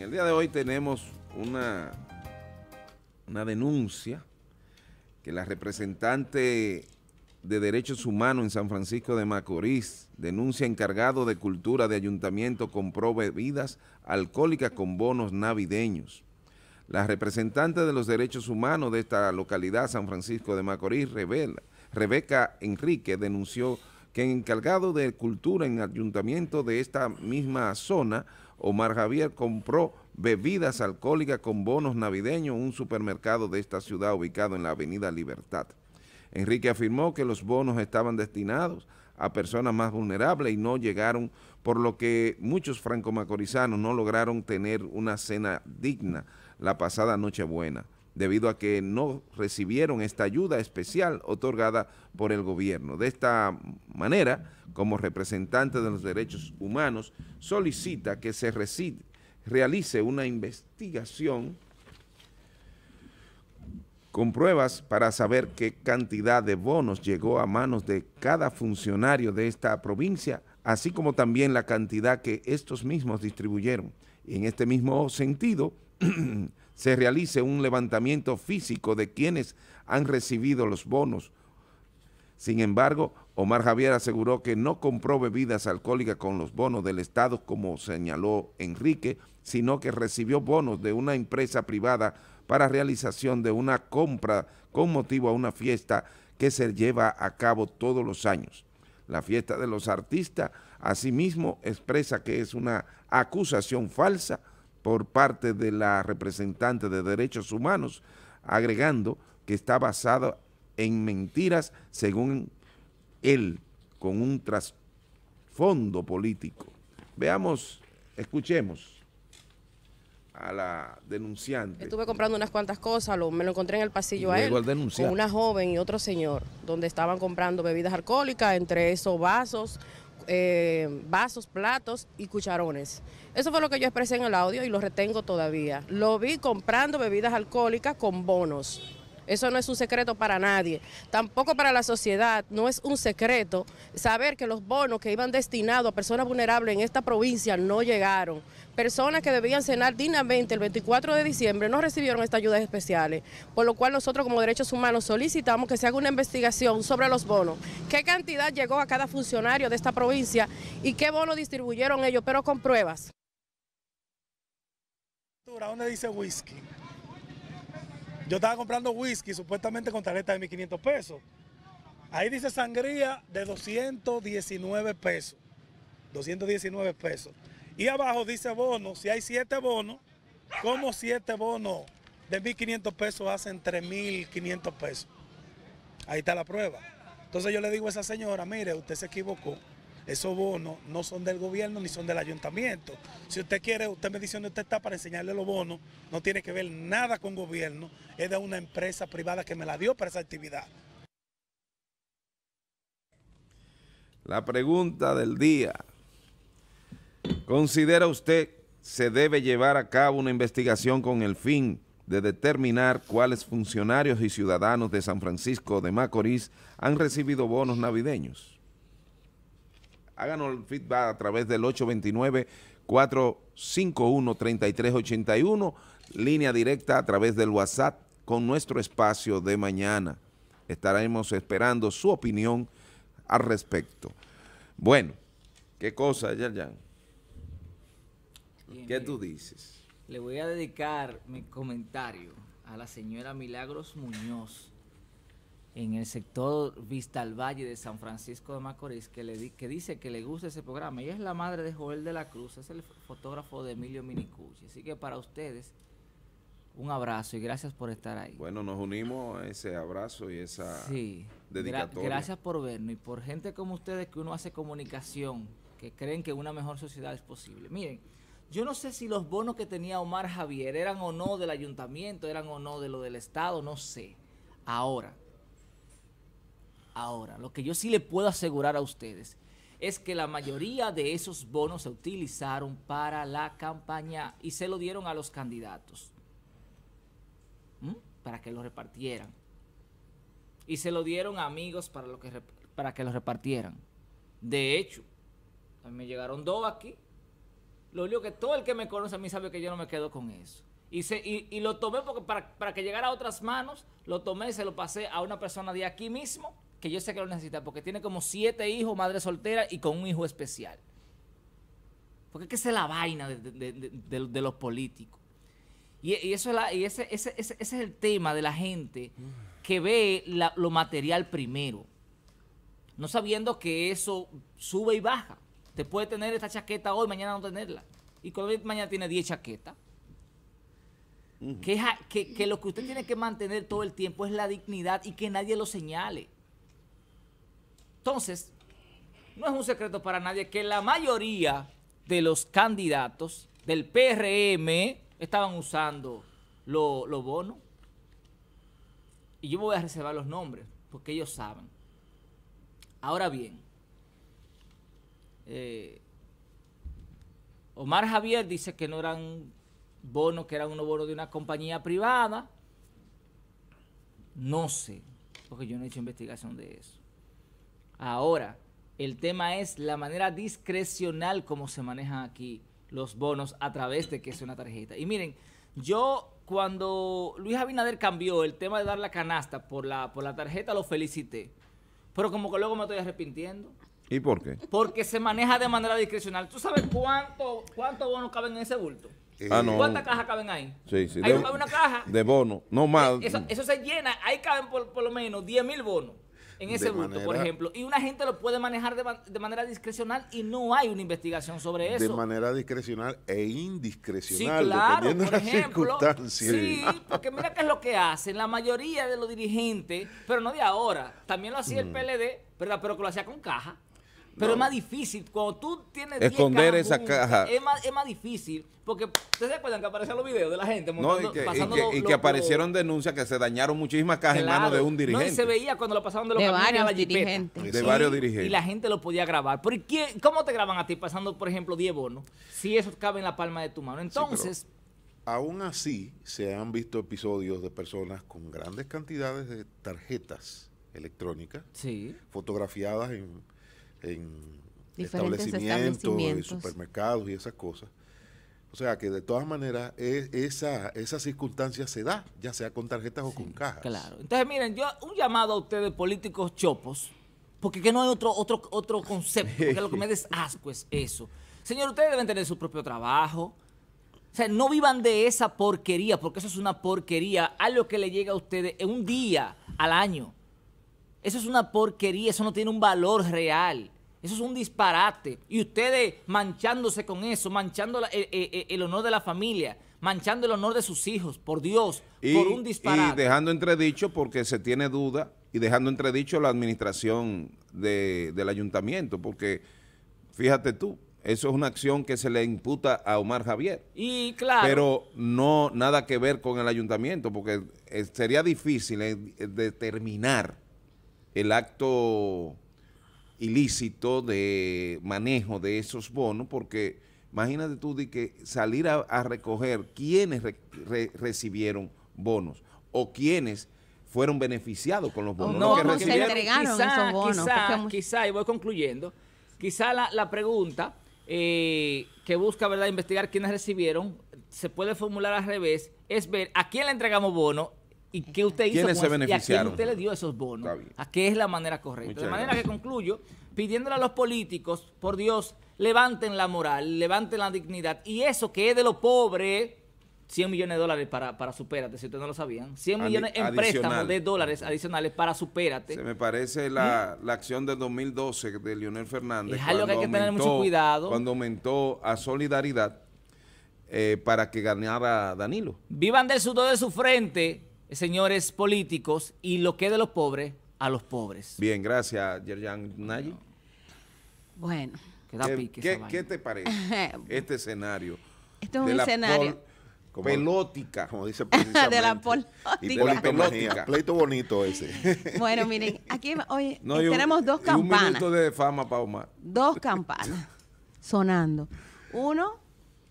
En el día de hoy tenemos una, una denuncia que la representante de Derechos Humanos en San Francisco de Macorís denuncia encargado de cultura de ayuntamiento compró bebidas alcohólicas con bonos navideños. La representante de los derechos humanos de esta localidad, San Francisco de Macorís, revela, Rebeca Enrique denunció que encargado de cultura en ayuntamiento de esta misma zona, Omar Javier, compró bebidas alcohólicas con bonos navideños en un supermercado de esta ciudad ubicado en la avenida Libertad. Enrique afirmó que los bonos estaban destinados a personas más vulnerables y no llegaron, por lo que muchos franco-macorizanos no lograron tener una cena digna la pasada Nochebuena debido a que no recibieron esta ayuda especial otorgada por el gobierno. De esta manera, como representante de los derechos humanos, solicita que se realice una investigación con pruebas para saber qué cantidad de bonos llegó a manos de cada funcionario de esta provincia, así como también la cantidad que estos mismos distribuyeron. en este mismo sentido, se realice un levantamiento físico de quienes han recibido los bonos. Sin embargo, Omar Javier aseguró que no compró bebidas alcohólicas con los bonos del Estado, como señaló Enrique, sino que recibió bonos de una empresa privada para realización de una compra con motivo a una fiesta que se lleva a cabo todos los años. La fiesta de los artistas, asimismo, expresa que es una acusación falsa por parte de la representante de derechos humanos, agregando que está basado en mentiras según él, con un trasfondo político. Veamos, escuchemos a la denunciante. Estuve comprando unas cuantas cosas, lo, me lo encontré en el pasillo a él, con una joven y otro señor, donde estaban comprando bebidas alcohólicas, entre esos vasos, eh, vasos, platos y cucharones. Eso fue lo que yo expresé en el audio y lo retengo todavía. Lo vi comprando bebidas alcohólicas con bonos eso no es un secreto para nadie. Tampoco para la sociedad no es un secreto saber que los bonos que iban destinados a personas vulnerables en esta provincia no llegaron. Personas que debían cenar dignamente el 24 de diciembre no recibieron estas ayudas especiales, por lo cual nosotros como derechos humanos solicitamos que se haga una investigación sobre los bonos. ¿Qué cantidad llegó a cada funcionario de esta provincia y qué bonos distribuyeron ellos, pero con pruebas? ¿Dónde dice whisky? Yo estaba comprando whisky supuestamente con tarjeta de 1.500 pesos. Ahí dice sangría de 219 pesos. 219 pesos. Y abajo dice bono. Si hay 7 bonos, ¿cómo 7 bonos de 1.500 pesos hacen 3.500 pesos. Ahí está la prueba. Entonces yo le digo a esa señora, mire, usted se equivocó. Esos bonos no son del gobierno ni son del ayuntamiento. Si usted quiere, usted me dice dónde usted está para enseñarle los bonos, no tiene que ver nada con gobierno, es de una empresa privada que me la dio para esa actividad. La pregunta del día. ¿Considera usted se debe llevar a cabo una investigación con el fin de determinar cuáles funcionarios y ciudadanos de San Francisco de Macorís han recibido bonos navideños? Háganos el feedback a través del 829-451-3381, línea directa a través del WhatsApp con nuestro espacio de mañana. Estaremos esperando su opinión al respecto. Bueno, ¿qué cosa, Yerjan? ¿Qué tú dices? Le voy a dedicar mi comentario a la señora Milagros Muñoz en el sector Vista al Valle de San Francisco de Macorís, que, le que dice que le gusta ese programa. Ella es la madre de Joel de la Cruz, es el fotógrafo de Emilio Minicucci. Así que para ustedes, un abrazo y gracias por estar ahí. Bueno, nos unimos a ese abrazo y esa dedicatoria. gracias por vernos y por gente como ustedes que uno hace comunicación, que creen que una mejor sociedad es posible. Miren, yo no sé si los bonos que tenía Omar Javier eran o no del ayuntamiento, eran o no de lo del Estado, no sé. Ahora, Ahora, lo que yo sí le puedo asegurar a ustedes es que la mayoría de esos bonos se utilizaron para la campaña y se lo dieron a los candidatos para que los repartieran. Y se lo dieron a amigos para, que, los repartieran. De hecho, a me llegaron dos aquí. Lo único que todo el que me conoce a mí sabe que yo no me quedo con eso. Y, lo tomé porque para, para que llegara a otras manos, lo tomé y se lo pasé a una persona de aquí mismo que yo sé que lo necesita, porque tiene como siete hijos, madre soltera y con un hijo especial. Porque es que esa es la vaina de, los políticos. Y, eso es ese, es el tema de la gente que ve lo material primero, no sabiendo que eso sube y baja. Te puede tener esta chaqueta hoy, mañana no tenerla. Y mañana tiene diez chaquetas. que, que lo que usted tiene que mantener todo el tiempo es la dignidad y que nadie lo señale. Entonces, no es un secreto para nadie que la mayoría de los candidatos del PRM estaban usando los bonos. Y yo me voy a reservar los nombres, porque ellos saben. Ahora bien, eh, Omar Javier dice que no eran bonos, que eran unos bonos de una compañía privada. No sé, porque yo no he hecho investigación de eso. Ahora, el tema es la manera discrecional como se manejan aquí los bonos a través de que es una tarjeta. Y miren, yo cuando Luis Abinader cambió el tema de dar la canasta por la, por la tarjeta, lo felicité. Pero como que luego me estoy arrepintiendo. ¿Y por qué? Porque se maneja de manera discrecional. ¿Tú sabes cuánto, cuántos bonos caben en ese bulto? Ah, ¿Cuántas cajas caben ahí? Sí, sí. Ahí cabe una caja. De bonos, No más. Eso, se llena. Ahí caben por, por lo menos 10 mil bonos en ese mundo por ejemplo. Y una gente lo puede manejar de, manera discrecional y no hay una investigación sobre eso. De manera discrecional e indiscrecional, sí, claro, dependiendo por de Sí, porque mira qué es lo que hacen la mayoría de los dirigentes, pero no de ahora. También lo hacía el mm. PLD, ¿verdad? Pero que lo hacía con caja. Pero es más difícil. Cuando tú tienes. Esconder esa caja. Es más, difícil. Porque ustedes se acuerdan que aparecieron los videos de la gente y que, aparecieron denuncias que se dañaron muchísimas cajas en manos de un dirigente. No, y se veía cuando lo pasaban de los de varios dirigentes. Y la gente lo podía grabar. ¿Cómo te graban a ti pasando, por ejemplo, 10 bonos? Si eso cabe en la palma de tu mano. Entonces. aún así, se han visto episodios de personas con grandes cantidades de tarjetas electrónicas sí. fotografiadas en en establecimientos, Y supermercados y esas cosas. O sea que de todas maneras e, esa, esa circunstancia se da, ya sea con tarjetas o con cajas. Claro. Entonces miren, yo un llamado a ustedes políticos chopos, porque que no hay otro otro otro concepto, porque lo que me asco es eso. Señor, ustedes deben tener su propio trabajo. O sea, no vivan de esa porquería, porque eso es una porquería, a lo que le llega a ustedes en un día al año. Eso es una porquería, eso no tiene un valor real. Eso es un disparate. Y ustedes manchándose con eso, manchando eh, eh, eh, el, honor de la familia, manchando el honor de sus hijos, por Dios, por un disparate. Y dejando entredicho, porque se tiene duda, y dejando entredicho la administración de, del ayuntamiento, porque fíjate tú, eso es una acción que se le imputa a Omar Javier. Y claro. Pero no nada que ver con el ayuntamiento, porque sería difícil determinar el acto ilícito de manejo de esos bonos, porque imagínate tú de que salir a, recoger quiénes recibieron bonos o quiénes fueron beneficiados con los bonos. No, que se entregaron quizá, esos bonos. Quizá, y voy concluyendo, quizá la, pregunta eh, que busca verdad investigar quiénes recibieron se puede formular al revés, es ver a quién le entregamos bonos y qué usted hizo ¿Quiénes se beneficiaron? ¿Y a quién usted le dio esos bonos. ¿A qué es la manera correcta? de manera que concluyo pidiéndole a los políticos, por Dios, levanten la moral, levanten la dignidad. Y eso que es de los pobres, 100 millones de dólares para, para Supérate, si ustedes no lo sabían. 100 millones en préstamos de dólares adicionales para Supérate. Se me parece la, ¿Mm? acción del 2012 de Leonel Fernández. que hay que tener mucho cuidado. Cuando aumentó a Solidaridad eh, para que ganara Danilo. Vivan del sudor de su frente señores políticos y lo que de los pobres a los pobres. Bien, gracias, Yerjan Nayi. Bueno. ¿Qué, pique ¿qué, te parece este escenario? Esto es un escenario. Como, pelótica, como dice de la de la pelótica. Pleito bonito ese. bueno, miren, aquí hoy tenemos dos campanas. Un minuto de fama para Omar. Dos campanas sonando. Uno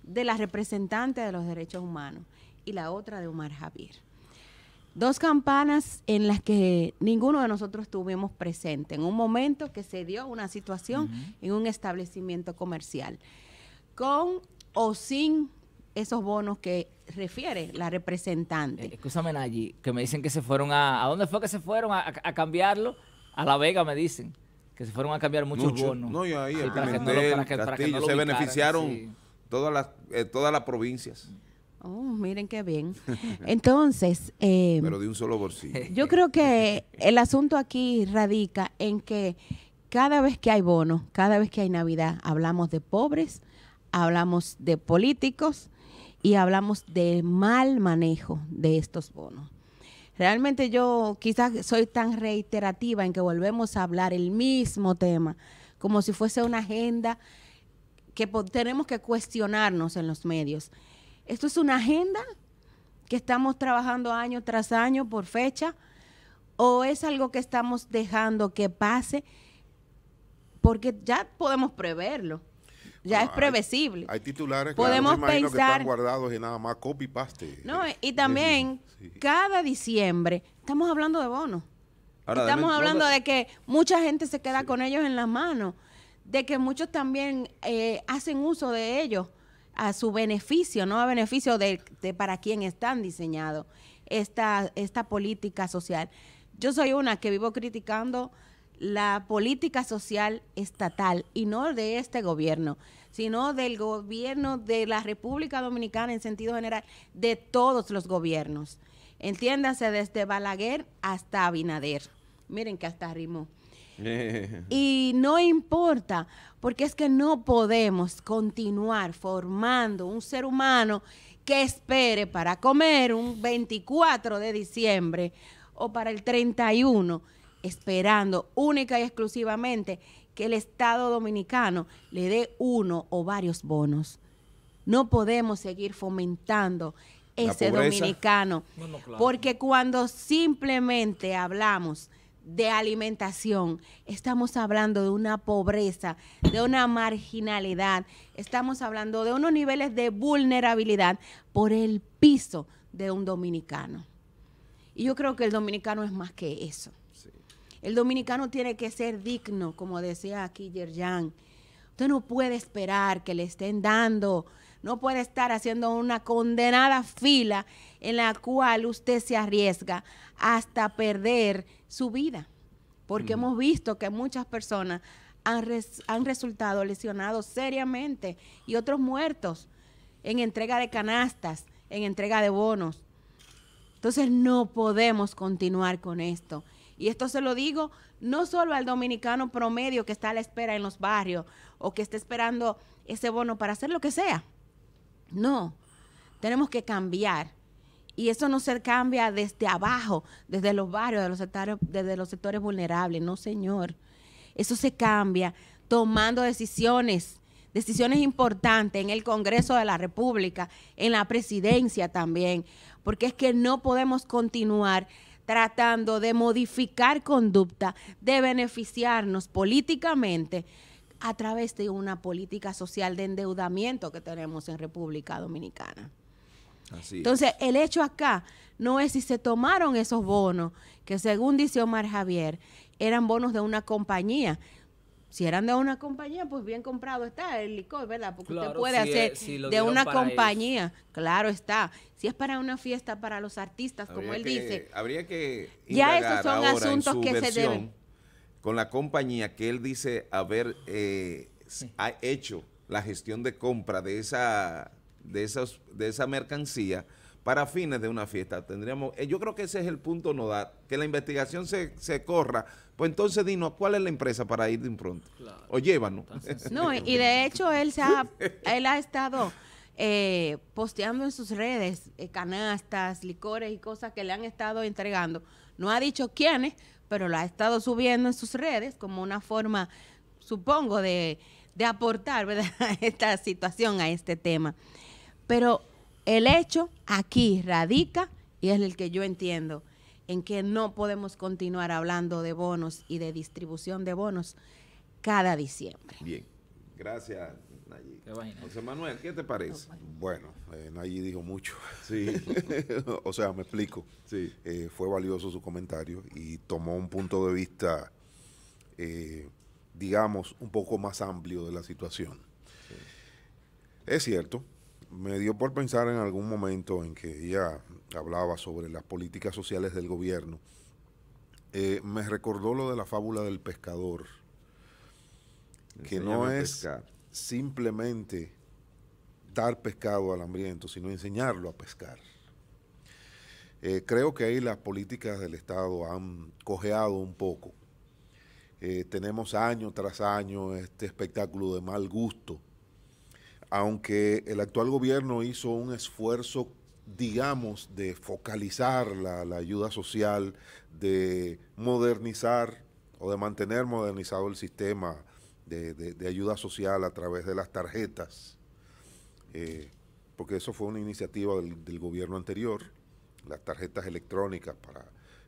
de la representante de los derechos humanos y la otra de Omar Javier. Dos campanas en las que ninguno de nosotros estuvimos presente, en un momento que se dio una situación en un establecimiento comercial, con o sin esos bonos que refiere la representante. Eh, escúchame, allí que me dicen que se fueron a... ¿A dónde fue que se fueron a, cambiarlo? A La Vega, me dicen que se fueron a cambiar muchos bonos. No, y ahí, que se beneficiaron todas, las, eh, todas las provincias. Oh, miren qué bien. Entonces. Em, Pero de un solo bolsillo. Yo creo que el asunto aquí radica en que cada vez que hay bonos, cada vez que hay Navidad, hablamos de pobres, hablamos de políticos y hablamos de mal manejo de estos bonos. Realmente yo quizás soy tan reiterativa en que volvemos a hablar el mismo tema, como si fuese una agenda que tenemos que cuestionarnos en los medios. Esto es una agenda que estamos trabajando año tras año por fecha o es algo que estamos dejando que pase porque ya podemos preverlo. Ya es ah, previsible. Hay, titulares podemos que están guardados y nada más copy paste. No, y también cada diciembre estamos hablando de bonos. estamos hablando de que mucha gente se queda con ellos en las manos, de que muchos también eh, hacen uso de ellos a su beneficio, no a beneficio de, para quién están diseñados esta, esta política social. Yo soy una que vivo criticando la política social estatal y no de este gobierno, sino del gobierno de la República Dominicana en sentido general, de todos los gobiernos. Entiéndase desde Balaguer hasta Abinader. Miren que hasta rimó. y no importa, porque es que no podemos continuar formando un ser humano que espere para comer un 24 de diciembre o para el 31, esperando única y exclusivamente que el Estado dominicano le dé uno o varios bonos. No podemos seguir fomentando ese dominicano, porque cuando simplemente hablamos de alimentación, estamos hablando de una pobreza, de una marginalidad, estamos hablando de unos niveles de vulnerabilidad por el piso de un dominicano. Y yo creo que el dominicano es más que eso. El dominicano tiene que ser digno, como decía aquí Yerjan. Usted no puede esperar que le estén dando no puede estar haciendo una condenada fila en la cual usted se arriesga hasta perder su vida, porque hemos visto que muchas personas han, han resultado lesionados seriamente y otros muertos en entrega de canastas, en entrega de bonos. Entonces no podemos continuar con esto. Y esto se lo digo no solo al dominicano promedio que está a la espera en los barrios o que está esperando ese bono para hacer lo que sea, no, tenemos que cambiar. Y eso no se cambia desde abajo, desde los barrios, los desde los sectores vulnerables. No, señor. Eso se cambia tomando decisiones, decisiones importantes en el Congreso de la República, en la presidencia también, porque es que no podemos continuar tratando de modificar conducta, de beneficiarnos políticamente a través de una política social de endeudamiento que tenemos en República Dominicana. Entonces, el hecho acá no es si se tomaron esos bonos, que según dice Omar Javier, eran bonos de una compañía. Si eran de una compañía, pues bien comprado está el licor, ¿verdad? Porque usted puede eh, hacer de una compañía. Claro está. Si es para una fiesta, para los artistas, como él dice. Habría que. Ya esos son asuntos que se deben con la compañía que él dice haber eh, ha hecho la gestión de compra de esa, de, esas, de esa mercancía para fines de una fiesta. Tendríamos, eh, yo creo que ese es el punto nodal, que la investigación se, corra. Pues entonces dinos, ¿cuál es la empresa para ir de pronto? O llévanos. No, y de hecho él, se ha, él ha estado... Eh, posteando en sus redes canastas, licores y cosas que le han estado entregando. No ha dicho quiénes, pero lo ha estado subiendo en sus redes como una forma, supongo, de, aportar esta situación, a este tema. Pero el hecho aquí radica, y es el que yo entiendo, en que no podemos continuar hablando de bonos y de distribución de bonos cada diciembre. Bien, gracias. José Manuel, ¿qué te parece? Bueno, eh, Nayi dijo mucho. Sí. o sea, me explico. Sí. Eh, fue valioso su comentario y tomó un punto de vista, eh, digamos, un poco más amplio de la situación. Es cierto, me dio por pensar en algún momento en que ella hablaba sobre las políticas sociales del gobierno. me recordó lo de la fábula del pescador, que no es simplemente dar pescado al hambriento, sino enseñarlo a pescar. Eh, creo que ahí las políticas del Estado han cojeado un poco. Eh, tenemos año tras año este espectáculo de mal gusto, aunque el actual gobierno hizo un esfuerzo, digamos, de focalizar la, la ayuda social, de modernizar o de mantener modernizado el sistema de, ayuda social a través de las tarjetas, eh, porque eso fue una iniciativa del, gobierno anterior, las tarjetas electrónicas para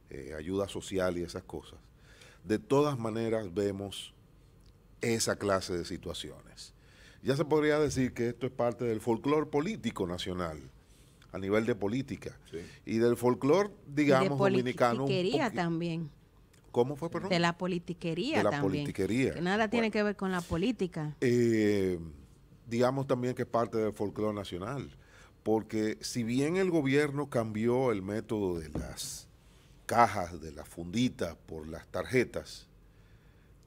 eh, ayuda social y esas cosas. De todas maneras vemos esa clase de situaciones. Ya se podría decir que esto es parte del folclore político nacional a nivel de política y del folclore, digamos, dominicano. también. ¿Cómo fue, perdón? De la politiquería. De la politiquería. Que nada tiene que ver con la política. Eh, digamos también que es parte del folclore nacional, porque si bien el gobierno cambió el método de las cajas, de las funditas por las tarjetas,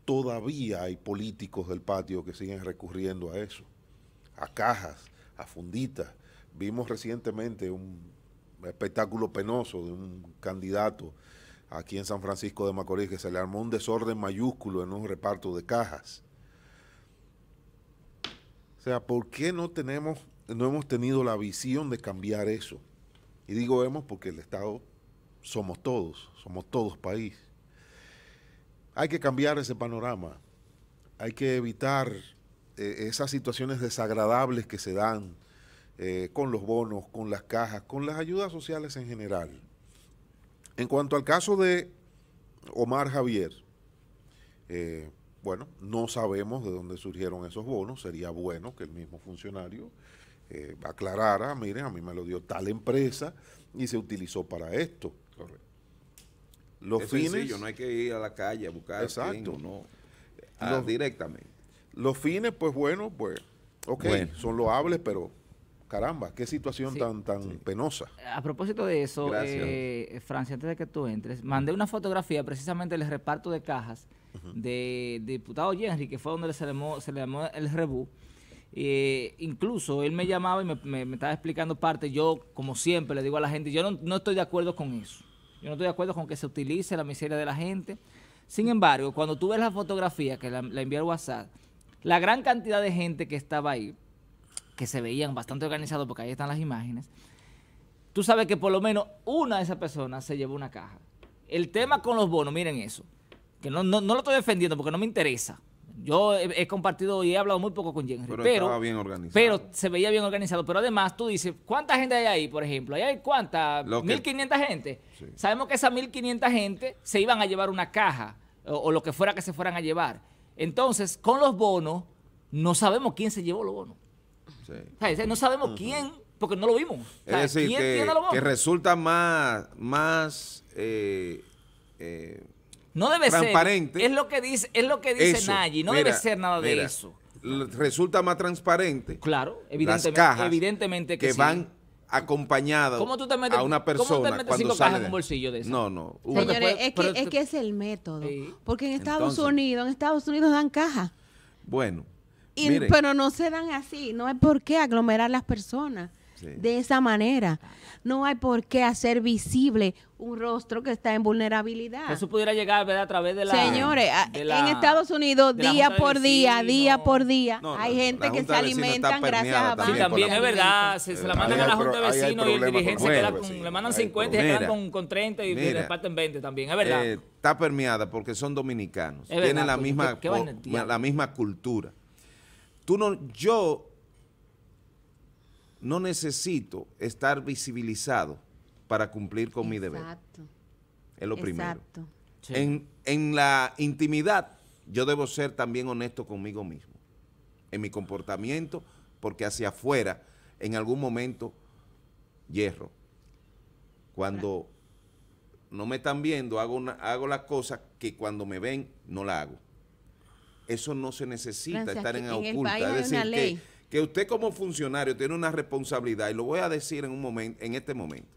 todavía hay políticos del patio que siguen recurriendo a eso, a cajas, a funditas. Vimos recientemente un espectáculo penoso de un candidato aquí en San Francisco de Macorís, que se le armó un desorden mayúsculo en un reparto de cajas. O sea, ¿por qué no tenemos, no hemos tenido la visión de cambiar eso? Y digo hemos porque el Estado somos todos, somos todos país. Hay que cambiar ese panorama, hay que evitar eh, esas situaciones desagradables que se dan eh, con los bonos, con las cajas, con las ayudas sociales en general. En cuanto al caso de Omar Javier, eh, bueno, no sabemos de dónde surgieron esos bonos. Sería bueno que el mismo funcionario eh, aclarara, miren, a mí me lo dio tal empresa y se utilizó para esto. Correcto. Los es fines... Sencillo, no hay que ir a la calle a buscar. Exacto. no, ah, directamente. Los fines, pues bueno, pues, ok, son loables, pero caramba, qué situación tan tan penosa. A propósito de eso, eh, Francia, antes de que tú entres, mandé una fotografía precisamente del reparto de cajas de, diputado Henry, que fue donde se le llamó, el rebú. Eh, incluso él me llamaba y me, estaba explicando parte. Yo, como siempre, le digo a la gente, yo no, estoy de acuerdo con eso. Yo no estoy de acuerdo con que se utilice la miseria de la gente. Sin embargo, cuando tú ves la fotografía que la, la envié al WhatsApp, la gran cantidad de gente que estaba ahí, que se veían bastante organizados, porque ahí están las imágenes, tú sabes que por lo menos una de esas personas se llevó una caja. El tema con los bonos, miren eso, que no, lo estoy defendiendo porque no me interesa. Yo he, compartido y he hablado muy poco con Jenry. Pero, pero, se veía bien organizado. Pero además tú dices, ¿cuánta gente hay ahí, por ejemplo? ¿Ahí hay cuánta? 1.500 gente. Sabemos que esas 1.500 gente se iban a llevar una caja o lo que fuera que se fueran a llevar. Entonces, con los bonos, no sabemos quién se llevó los bonos. O sea, no sabemos quién, porque no lo vimos. es decir, que, que, resulta más, más eh, eh, no debe transparente. Ser. Es lo que dice, es lo que dice eso, no debe ser nada de eso. Resulta más transparente. Claro, evidentemente, las cajas evidentemente que, van acompañadas a una persona ¿cómo te metes cuando cajas un bolsillo de eso? No, no. Señores, es, que, es, que, es el método, porque en Estados Unidos, en Estados Unidos dan caja. Bueno, pero no se dan así, no hay por qué aglomerar las personas de esa manera. No hay por qué hacer visible un rostro que está en vulnerabilidad. Eso pudiera llegar ¿verdad? a través de la... Señores, en Estados Unidos, día por día, día por día, hay gente que se alimentan gracias a bancos. también es verdad, se, eh, la mandan a la Junta de Vecinos y el dirigencia le mandan 50 y se quedan con, con, 30 y, reparten 20 también, es verdad. está permeada porque son dominicanos, tienen la misma, la misma cultura no, yo no necesito estar visibilizado para cumplir con mi deber. Exacto. Es lo primero. Exacto. En, en la intimidad, yo debo ser también honesto conmigo mismo, en mi comportamiento, porque hacia afuera, en algún momento, hierro. Cuando no me están viendo, hago, una, hago las cosas que cuando me ven, no la hago. Eso no se necesita estar en, oculta. es decir, que, usted como funcionario tiene una responsabilidad, y lo voy a decir en un momento, en este momento.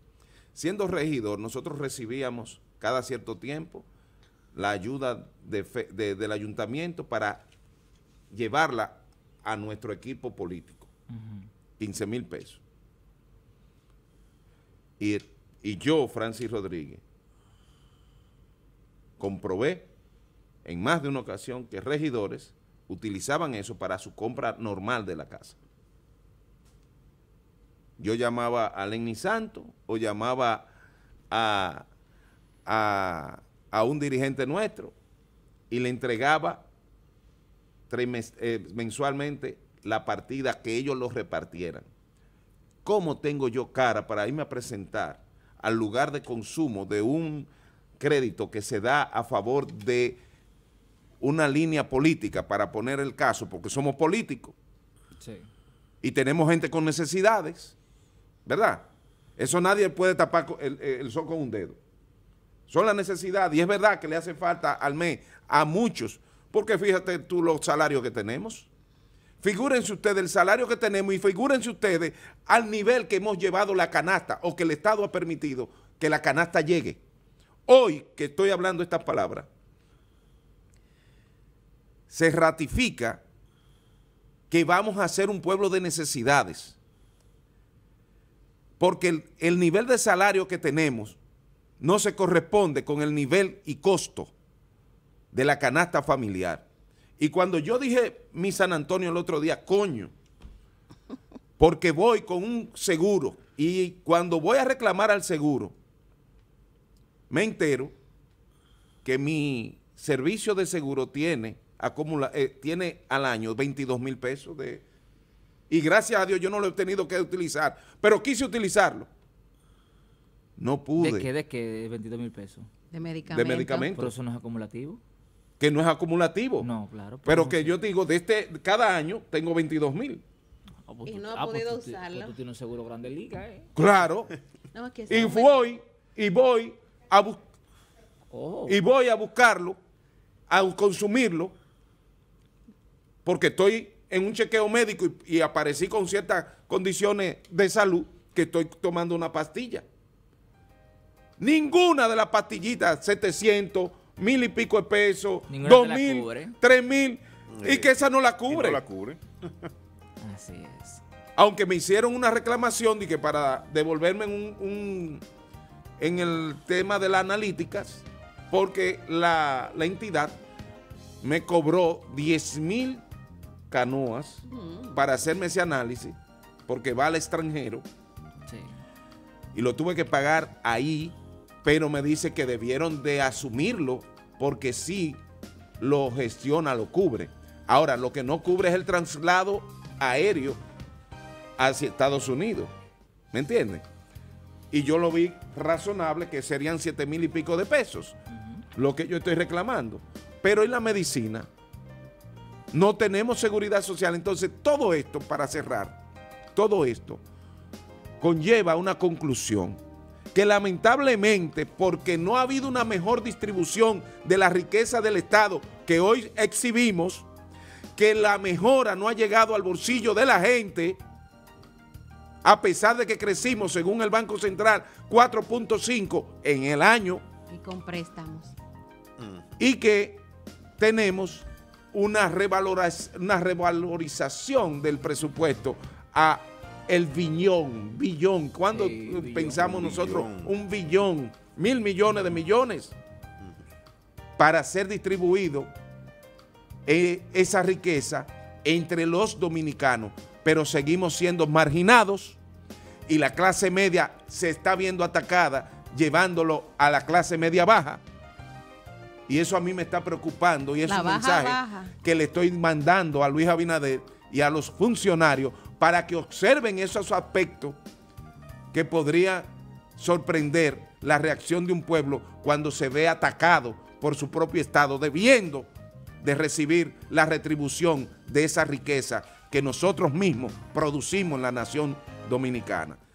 Siendo regidor, nosotros recibíamos cada cierto tiempo la ayuda del ayuntamiento para llevarla a nuestro equipo político. 15 mil pesos. Y, y yo, Francis Rodríguez, comprobé en más de una ocasión que regidores utilizaban eso para su compra normal de la casa. Yo llamaba a Lenny Santo o llamaba a, a, un dirigente nuestro y le entregaba eh, mensualmente la partida que ellos lo repartieran. ¿Cómo tengo yo cara para irme a presentar al lugar de consumo de un crédito que se da a favor de una línea política para poner el caso, porque somos políticos. Y tenemos gente con necesidades, ¿verdad? Eso nadie puede tapar el, el sol con un dedo. Son las necesidades, y es verdad que le hace falta al mes a muchos, porque fíjate tú los salarios que tenemos. Figúrense ustedes el salario que tenemos y figúrense ustedes al nivel que hemos llevado la canasta o que el Estado ha permitido que la canasta llegue. Hoy que estoy hablando estas palabras, se ratifica que vamos a ser un pueblo de necesidades. Porque el, nivel de salario que tenemos no se corresponde con el nivel y costo de la canasta familiar. Y cuando yo dije mi San Antonio el otro día, coño, porque voy con un seguro y cuando voy a reclamar al seguro, me entero que mi servicio de seguro tiene acumula, eh, tiene al año 22 mil pesos de... Y gracias a Dios yo no lo he tenido que utilizar, pero quise utilizarlo. No pude. ¿De qué? ¿De qué? 22 mil pesos. De medicamentos. Pero eso no es acumulativo. Que no es acumulativo. No, claro. Pues, pero que yo digo, de este, cada año tengo 22 mil. ¿eh? y no ha podido usarlo. grande liga, Claro. y voy, y voy a oh. y voy a buscarlo, a consumirlo, porque estoy en un chequeo médico y, aparecí con ciertas condiciones de salud que estoy tomando una pastilla. Ninguna de las pastillitas, 700, mil y pico de pesos, 2,000, 3,000. y que esa no la cubre. no la cubre. Así es. Aunque me hicieron una reclamación de que para devolverme en, un, en el tema de las analíticas, porque la, entidad me cobró 10 mil canoas para hacerme ese análisis, porque va al extranjero. Y lo tuve que pagar ahí, pero me dice que debieron de asumirlo porque si lo gestiona, lo cubre. Ahora, lo que no cubre es el traslado aéreo hacia Estados Unidos. ¿Me entiendes? Y yo lo vi razonable que serían 7 mil y pico de pesos, lo que yo estoy reclamando. Pero en la medicina? No tenemos seguridad social. Entonces, todo esto, para cerrar, todo esto conlleva una conclusión que lamentablemente, porque no ha habido una mejor distribución de la riqueza del Estado que hoy exhibimos, que la mejora no ha llegado al bolsillo de la gente, a pesar de que crecimos, según el Banco Central, 4.5 en el año. Y con préstamos. Y que tenemos una, una revalorización del presupuesto a el billón, billón. cuando eh, pensamos nosotros un billón, mil millones de millones para ser distribuido eh, esa riqueza entre los dominicanos? Pero seguimos siendo marginados y la clase media se está viendo atacada llevándolo a la clase media baja. Y eso a mí me está preocupando y es un mensaje que le estoy mandando a Luis Abinader y a los funcionarios para que observen esos aspectos que podría sorprender la reacción de un pueblo cuando se ve atacado por su propio Estado, debiendo de recibir la retribución de esa riqueza que nosotros mismos producimos en la nación dominicana.